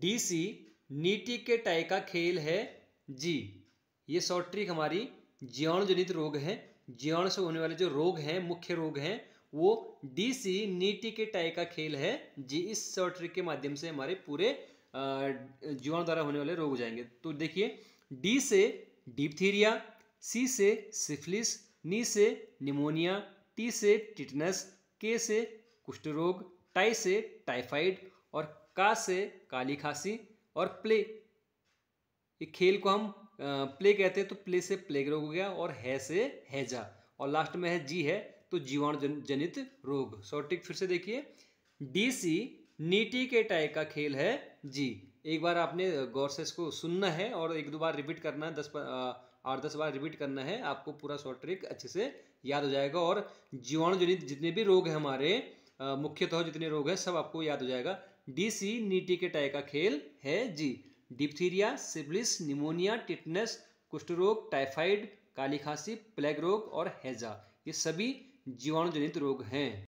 D C नीटी के टाई का खेल है जी ये शॉर्ट ट्रिक हमारी जनित रोग है जीवाणु से होने वाले जो रोग हैं मुख्य रोग हैं वो डी सी नीटी के टाई का खेल है जी इस शॉर्ट ट्रिक के माध्यम से हमारे पूरे जीवाणु द्वारा होने वाले रोग हो जाएंगे तो देखिए डी से डिप्थीरिया सी से सिफिलिस नी से निमोनिया टी से टिटनस के से कुष्ठ रोग टाई से टाइफाइड और का से काली खांसी और प्ले ये खेल को हम प्ले कहते हैं तो प्ले से प्लेग रोग हो गया और है से हैजा और लास्ट में है जी है तो जीवाणु जनित रोग सॉर्टिक फिर से देखिए डी सी नीटी के टाइप का खेल है जी एक बार आपने गौर से इसको सुनना है और एक दो बार रिपीट करना है दस आठ दस बार रिपीट करना है आपको पूरा शॉर्ट ट्रिक अच्छे से याद हो जाएगा और जीवाणु जनित जितने भी रोग हैं हमारे मुख्यतः जितने रोग हैं सब आपको याद हो जाएगा डीसी नीटी के टाई का खेल है जी डिप्थीरिया सिबलिस निमोनिया टिटनेस कुष्ठरोग टाइफाइड काली खांसी प्लेग रोग और हैजा ये सभी जीवाणुजनित रोग हैं